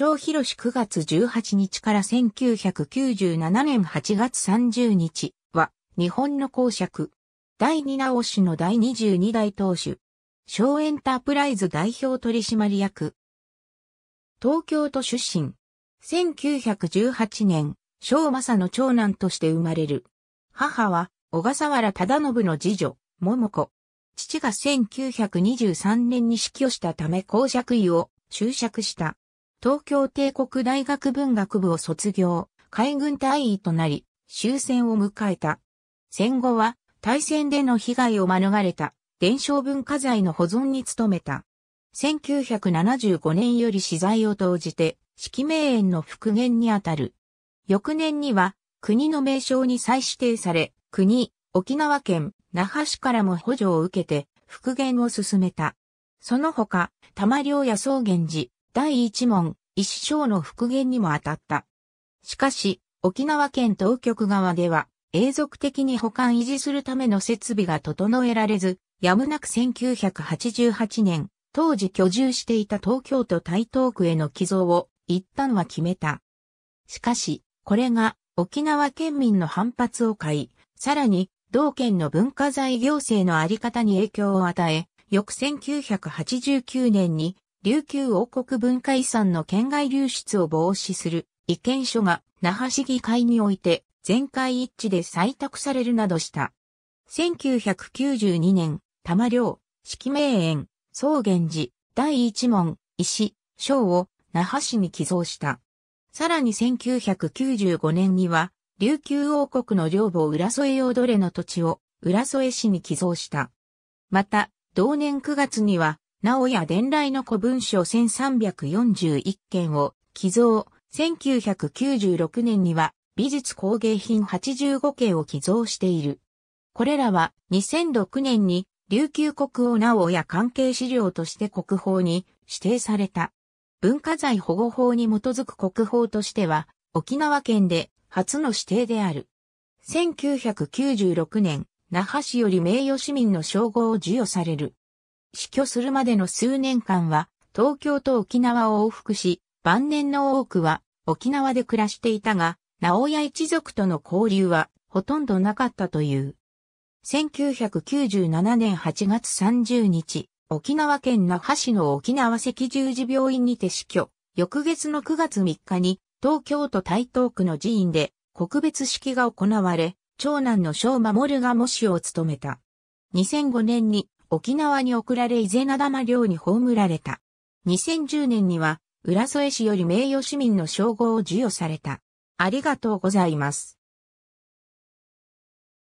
翔広士9月18日から1997年8月30日は日本の公爵。第二直しの第22代当主。小エンタープライズ代表取締役。東京都出身。1918年、小正の長男として生まれる。母は小笠原忠信の次女、桃子。父が1923年に死去したため公爵位を注釈した。東京帝国大学文学部を卒業、海軍大員となり、終戦を迎えた。戦後は、大戦での被害を免れた、伝承文化財の保存に努めた。1975年より資材を投じて、式名園の復元にあたる。翌年には、国の名称に再指定され、国、沖縄県、那覇市からも補助を受けて、復元を進めた。その他、玉良や草原寺、第一問、石章の復元にも当たった。しかし、沖縄県当局側では、永続的に保管維持するための設備が整えられず、やむなく1988年、当時居住していた東京都台東区への寄贈を一旦は決めた。しかし、これが沖縄県民の反発を買い、さらに同県の文化財行政のあり方に影響を与え、翌1989年に琉球王国文化遺産の県外流出を防止する意見書が那覇市議会において全会一致で採択されるなどした。1992年、玉四式名園、草原寺、第一門、石、章を那覇市に寄贈した。さらに1995年には、琉球王国の領母浦添用奴隷の土地を浦添市に寄贈した。また、同年9月には、なおや伝来の古文書1341件を寄贈、1996年には美術工芸品85件を寄贈している。これらは2006年に琉球国王なおや関係資料として国宝に指定された。文化財保護法に基づく国宝としては沖縄県で初の指定である。1996年、那覇市より名誉市民の称号を授与される。死去するまでの数年間は、東京と沖縄を往復し、晩年の多くは沖縄で暮らしていたが、直屋一族との交流はほとんどなかったという。1997年8月30日、沖縄県那覇市の沖縄赤十字病院にて死去。翌月の9月3日に東京都台東区の寺院で告別式が行われ、長男の翔守が模試を務めた。2005年に沖縄に送られ伊勢名玉寮に葬られた。2010年には、浦添市より名誉市民の称号を授与された。ありがとうございます。